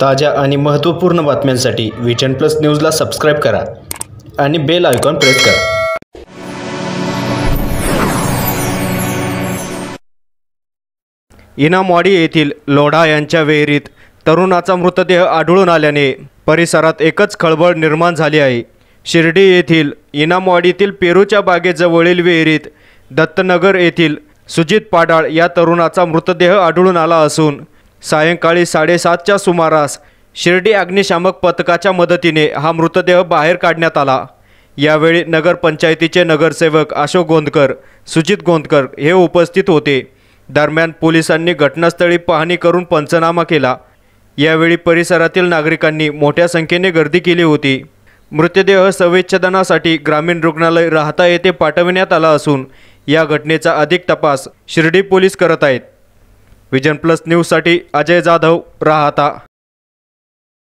ताज्या आणि महत्त्वपूर्ण बातम्यांसाठी विजन प्लस न्यूजला सबस्क्राईब करा आणि बेल आयकॉन प्रेस करा इनामवाडी येथील लोढा यांच्या विहिरीत तरुणाचा मृतदेह आढळून आल्याने परिसरात एकच खळबळ निर्माण झाली आहे शिर्डी येथील इनामवाडीतील पेरूच्या बागेजवळील विहिरीत दत्तनगर येथील सुजित पाडाळ या तरुणाचा मृतदेह आढळून आला असून सायंकाळी साडेसातच्या सुमारास शिर्डी अग्निशामक पथकाच्या मदतीने हा मृतदेह बाहेर काढण्यात आला यावेळी नगरपंचायतीचे नगरसेवक अशोक गोंदकर सुजित गोंदकर हे उपस्थित होते दरम्यान पोलिसांनी घटनास्थळी पाहणी करून पंचनामा केला यावेळी परिसरातील नागरिकांनी मोठ्या संख्येने गर्दी केली होती मृतदेह संवेच्छेदनासाठी ग्रामीण रुग्णालय राहता येथे पाठविण्यात आला असून या घटनेचा अधिक तपास शिर्डी पोलीस करत आहेत विजन प्लस न्यूजसाठी अजय जाधव राहता